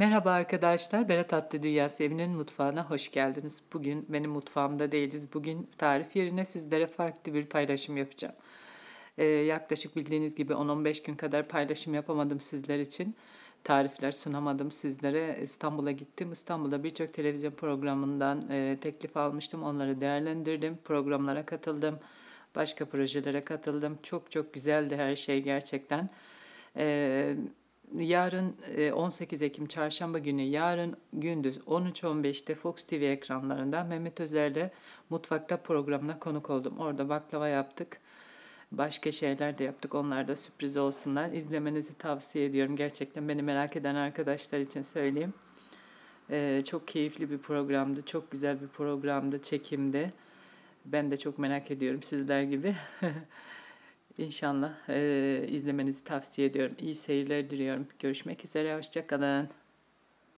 Merhaba arkadaşlar, Berat Atlı Dünya Sevinin mutfağına hoş geldiniz. Bugün benim mutfağımda değiliz. Bugün tarif yerine sizlere farklı bir paylaşım yapacağım. Ee, yaklaşık bildiğiniz gibi 10-15 gün kadar paylaşım yapamadım sizler için. Tarifler sunamadım sizlere. İstanbul'a gittim. İstanbul'da birçok televizyon programından e, teklif almıştım. Onları değerlendirdim. Programlara katıldım. Başka projelere katıldım. Çok çok güzeldi her şey gerçekten. Ee, yarın 18 e, Ekim Çarşamba günü yarın gündüz 13.15'te Fox TV ekranlarında Mehmet Özer'de Mutfakta programına konuk oldum. Orada baklava yaptık. Başka şeyler de yaptık. Onlar da sürpriz olsunlar. İzlemenizi tavsiye ediyorum. Gerçekten beni merak eden arkadaşlar için söyleyeyim. Ee, çok keyifli bir programdı. Çok güzel bir programdı. Çekimde. Ben de çok merak ediyorum sizler gibi. İnşallah e, izlemenizi tavsiye ediyorum. İyi seyirler diliyorum. Görüşmek üzere. Hoşçakalın.